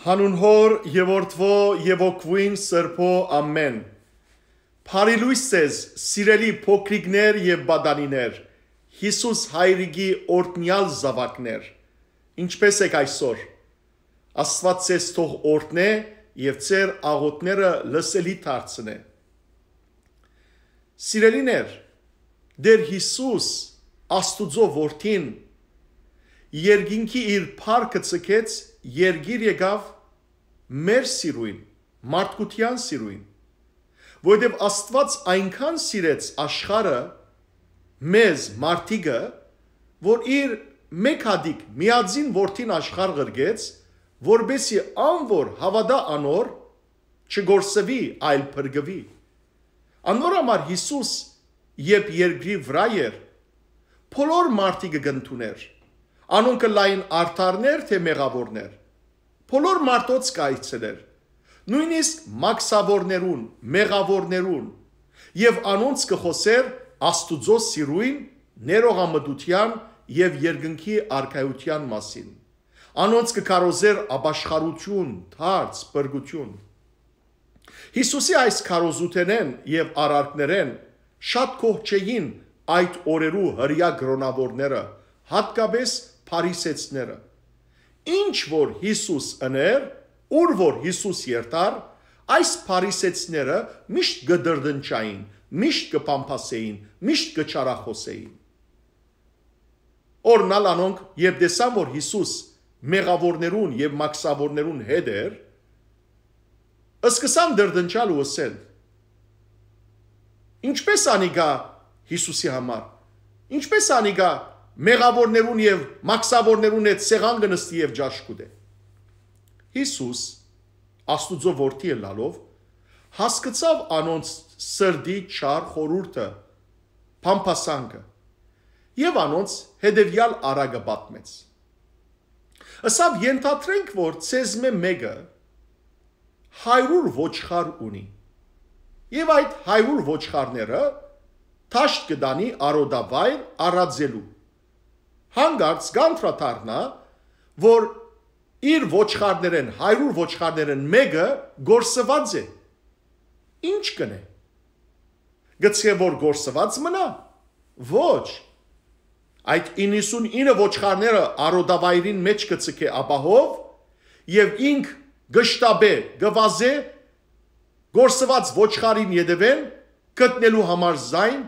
Հանուն հոր եւ որդվո եւ օքվին սրբո ամեն։ Փարի լույս ես, սիրելի փոքրիկներ եւ բադանիներ, Հիսուս հայրիկի օրտնյալ զավակներ։ Ինչպե՞ս եք այսօր։ Աստված ցես թող օրտնե եւ ծեր աղոտները լսելի դարձնե։ Սիրելիներ, դեր Հիսուս Աստուծո որդին երկինքի իր փառքը ցկեց երգիր եկավ մեր սիրույն, մարդկության սիրույն, որովհետև Աստված այնքան սիրեց աշխարը, մեզ մարդիկը, որ իր մեկ հադիկ միածին որդին աշխարհ գրգեց, որբեսի անոր հավադա անոր չգործվի, այլ բրգվի։ Անոր համար Հիսուս, երբ երկրի վրա էր, բոլոր մարդիկը գնդուներ Անոնք լայն արթարներ թե մեղավորներ։ Բոլոր մարդոց կայցելեր։ Նույնիսկ մաքսավորներուն, մեղավորներուն եւ անոնց կխոսեր Աստուծո սիրույն ներողամտության եւ երկնքի արքայության մասին։ Անոնց կկարոզեր աբաշխարություն, թարց, բրգություն։ Հիսուսի այս կարոզութենեն եւ արարքներեն շատ կողչեին այդ օրերու հрья գրոնավորները, հատկապես Փարիսեցները։ Ինչ որ Հիսուս ըներ, ուր որ Հիսուս երթար, այս Փարիսեցները միշտ գդրդնչային, միշտ կպամփասեին, միշտ կճարախոսեին։ Օրնալ անոնք, երբ դեսան որ Հիսուս մեղավորներուն եւ մաքսավորներուն հետ էր, սկսան դրդնչալ ու ասել. Ինչպես անի գա Հիսուսի համար։ Ինչպես անի գա մեղավորներուն եւ մաքսավորներուն այդ սեղան գնստի եւ ճաշկուտ է։ Հիսուս Աստուծո որդի է լալով հասկացավ անոնց սրդի չար խորուրդը, փամփասանքը եւ անոնց հետեւյալ արագը պատմեց։ Ասավ ենթադրենք, որ ցեզմե մեկը 100 ոչխար ունի։ Եվ այդ 100 ոչխարները ճաշտ կդանի արոդավայր առածելու հանգարց գանտրատարնա, որ իր ոչխարներեն, 100 ոչխարներեն մեկը գործված է։ Ինչ կնե։ Գցե որ գործված մնա։ Ոչ։ Այդ 99 ոչխարները արոդավայրին մեջ կցկե ապահով եւ ինք գշտաբե գվազե գործված ոչխարին յետևեն գտնելու համար զայն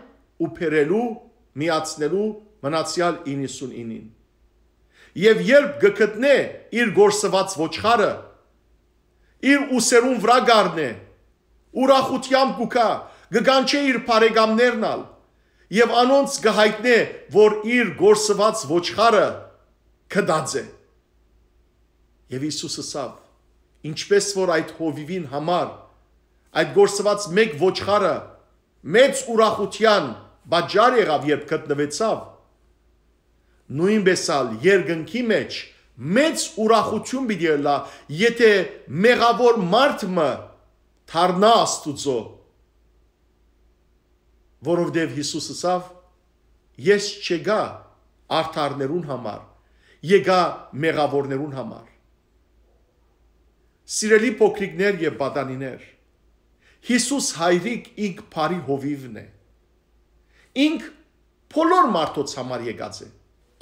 ու փերելու միացնելու մնացյալ 99-ին։ Եվ երբ գկտնե իր գործված ոչխարը, իր ուսերուն վրա գարնե, ուրախությամբ կուկա, գգանչե իր բարեկամներն ալ, եւ անոնց գհայտնե, որ իր գործված ոչխարը կդած է։ Եվ Հիսուսը ասավ. Ինչպես որ այդ հովիվին համար այդ գործված մեկ ոչխարը մեծ ուրախության բաժար եղավ, երբ գտնվեցավ նույնպես ալ երգնքի մեջ մեծ ուրախություն պիտի լա, եթե մեղավոր մարդը դառնա Աստուծո, որովհետև Հիսուսը ասավ. Ես չգա արդարներուն համար, եկա մեղավորներուն համար։ Սիրելի փոքրիկներ եւ պատանիներ, Հիսուս հայրիկ ինք բարի հովիվն է։ Ինք բոլոր մարդոց համար եկած է։ եկ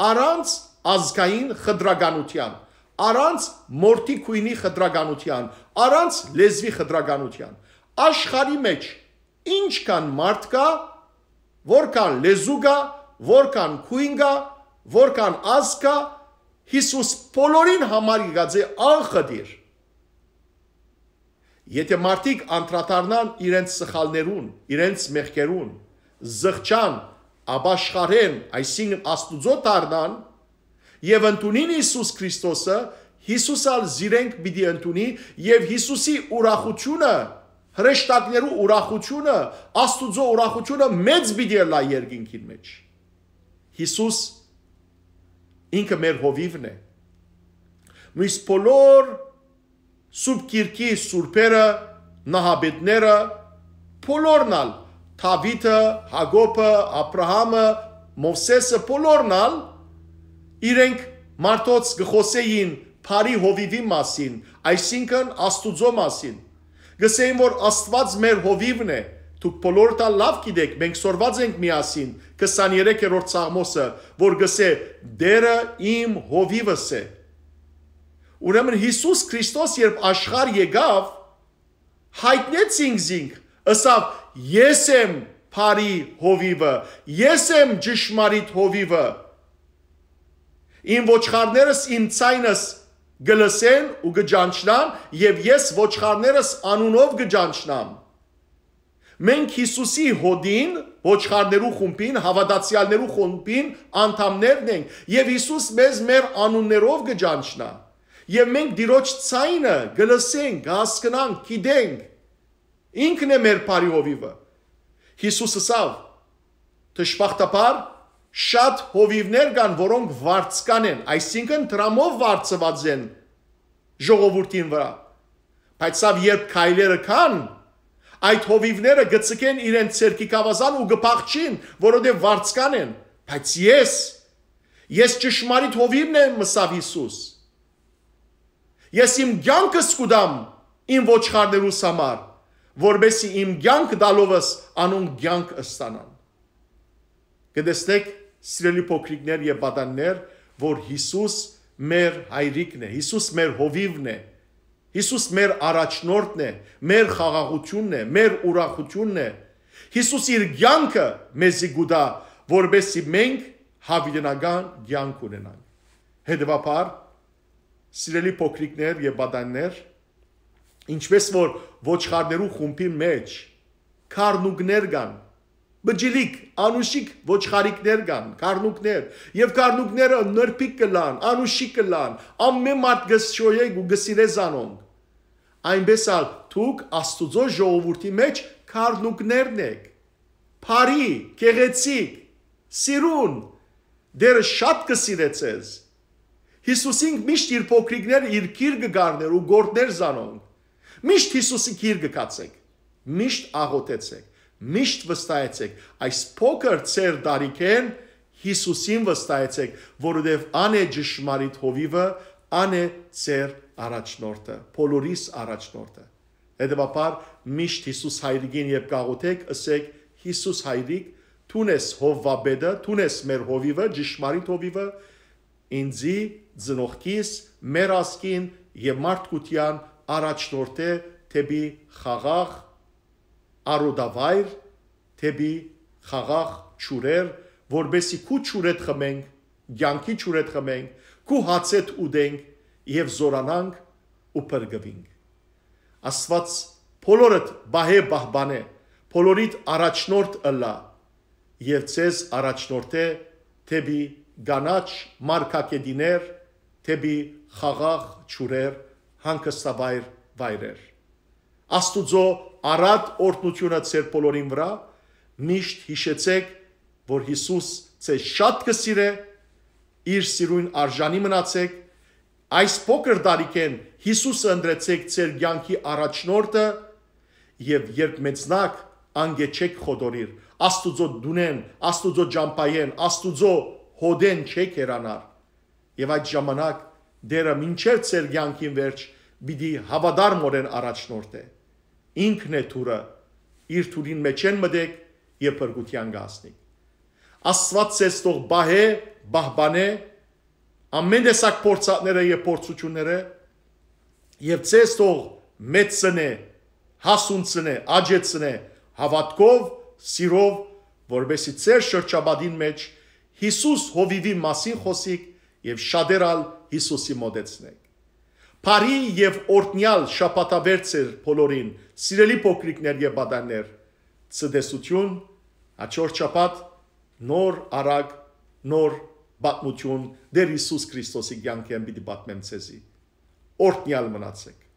առանց ազգային խտրականության, առանց մորտի քույնի խտրականության, առանց լեզվի խտրականության։ Աշխարի մեջ ինչ կան մարդ կա, որ կան լեզու կա, որ կան քույն կա, որ կան ազգ կա, Հիսուս բոլորին համար եղած է անխդիր։ Եթե մարդիկ անդրադառնան իրենց սխալներուն, իրենց մեղքերուն, զղջան աբաշխարեն, այսինքն Աստուծո դառնան եւ ընդունին Հիսուս Քրիստոսը, Հիսուսալ զիրենք պիտի ընդունի եւ Հիսուսի ուրախությունը, հրեշտակներու ուրախությունը, Աստուծո ուրախությունը մեծ պիտի լա երկինքին մեջ։ Հիսուս ինքը մեր հովիվն է։ Միս բոլոր սուրբ կիրքի սուրբերը, նահաբետները, բոլորնալ Թավիթը, Հակոբը, Աբրահամը, Մովսեսը բոլորն ալ իրենք մարդոց գխոսեին բարի հովիվի մասին, այսինքն Աստուծո մասին։ Գսեին որ Աստված մեր հովիվն է, Դուք բոլորտա լավ գիտեք, մենք սորված ենք միասին 23-րդ Սաղմոսը, որ գսե դերը իմ հովիվս է։ Ուրեմն Հիսուս Քրիստոս երբ աշխարհ եկավ, հայտնեց ինքզինք, Ասավ, ես եմ Փարի հովիվը, ես եմ ճշմարիտ հովիվը։ Իմ ոչխարներս իմ ցայնս գլսեն ու գճանչնամ եւ ես ոչխարներս անունով գճանչնամ։ Մենք Հիսուսի հոդին, ոչխարներու խումբին, հավատացյալներու խումբին անդամներն ենք եւ Հիսուս մեզ մեր անուններով գճանչնա։ Եվ մենք դիրոջ ցայնը գլսենք, հասկանանք, գիտենք Ինքն է մեր բարիովիվը։ Հիսուսը ասավ. Տշպախտապար շատ հովիվներ կան, որոնք վարձկան են, այսինքն դրամով վարձված են ժողովրդին վրա։ Բայց սա երբ քայլերը կան, այդ հովիվները գծկեն իրենց ցերկի կավազան ու գփախչին, որովհետև վարձկան են։ Բայց ես ես ճշմարիտ հովիվն եմ մսավ Հիսուս։ Ես իմ ցանկս կուտամ իմ ոչխարներուս համար որբեսի իմ ցանկ դալովս անուն ցանկ ստանան։ Կդեսնեք սիրելի փոքրիկներ եւ բադաններ, որ Հիսուս մեր հայրիկն է, Հիսուս մեր հովիվն է, Հիսուս մեր առաջնորդն է, մեր խաղաղությունն է, մեր ուրախությունն է։ Հիսուս իր ցանկը մեզի գուտա, որբեսի մենք հավիտենական ցանկ ունենանք։ Հետևաբար, սիրելի փոքրիկներ եւ բադաններ, Ինչպես որ ոչխարներու խումբի մեջ կարնուկներ կան, բջիլիկ, անուշիկ ոչխարիկներ կան, կարնուկներ, եւ կարնուկները նրբիկ կլան, անուշիկ կլան, ամեն մարդ գսչոյեգ ու գսիրեզանոն։ Այնպես ալ դուք Աստուծո ժողովրդի մեջ կարնուկներն եք։ Փարի, գեղեցիկ, սիրուն, դերը շատ կսիրեցես։ Հիսուսին միշտ իր փոքրիկները իր կիրկը գարներ ու գործներ զանոնք Միշտ Հիսուսի գիրկը կացեք, միշտ աղոթեցեք, միշտ վստահեցեք, այս փոքր ծեր դարիքեն Հիսուսին վստահեցեք, որովհետև ան է ճշմարիտ հովիվը, ան է ծեր առաջնորդը, բոլորիս առաջնորդը։ Հետևաբար միշտ Հիսուս հայրիկին եւ գաղութեք, ասեք Հիսուս հայրիկ, Թունես հովվաբեդը, Թունես մեր հովիվը, ճշմարիտ հովիվը, ինձի ծնողքիս, մեր ասկին եւ մարդկության առաջնորդ է թեպի խաղաղ արոդավայր, թեպի խաղաղ ճուրեր, որբեսի քու ճուրետ խմենք, ցանկի ճուրետ խմենք, քու հացետ ուդենք եւ զորանանք ու բրգվինք։ Աստված բոլորդ բահե բահբանե, բոլորիդ առաջնորդ ըլա եւ ցես առաջնորդ է թեպի գանաչ մարկակեդիներ, թեպի խաղաղ ճուրեր հանգստավայր վայրեր։ Աստուծո արատ օրհնությունը ծեր բոլորին վրա միշտ հիշեցեք, որ Հիսուս ցեզ շատ կսիրե, իր սիրուն արժանի մնացեք, այս փոքր դարիքեն Հիսուսը ընդրեցեք ծեր ցանկի առաջնորդը եւ երբ մեծնակ անգեչեք խոդորիր, Աստուծո դունեն, Աստուծո ջամպայեն, Աստուծո հոդեն չեք երանար։ Եվ այդ ժամանակ դերը մինչև ծեր ցերյանքին վերջ պիտի հավադարմորեն առաջնորդե։ Ինքն է թուրը, իր թուրին մեջ են մտեք եւ փրկության գասնի։ Աստված ցեստող բահե, բահբանե ամեն տեսակ փորձատները եւ փորձությունները եւ ցեստող մեծն է, հասունցն է, աջեցն է, հավատքով, սիրով, որբեսի ծեր շրջաբադին մեջ Հիսուս հովիվի մասին խոսիկ եւ շադերալ Հիսուսի մոտեցնենք։ Փարի եւ օրտնյալ շապատավերցեր բոլորին, սիրելի փոքրիկներ եւ բադաներ, ցտեսություն, հաջորդ շապատ նոր արագ նոր բացություն դեր Հիսուս Քրիստոսի ցանկեն պիտի պատմեմ ցեզի։ Օրտնյալ մնացեք։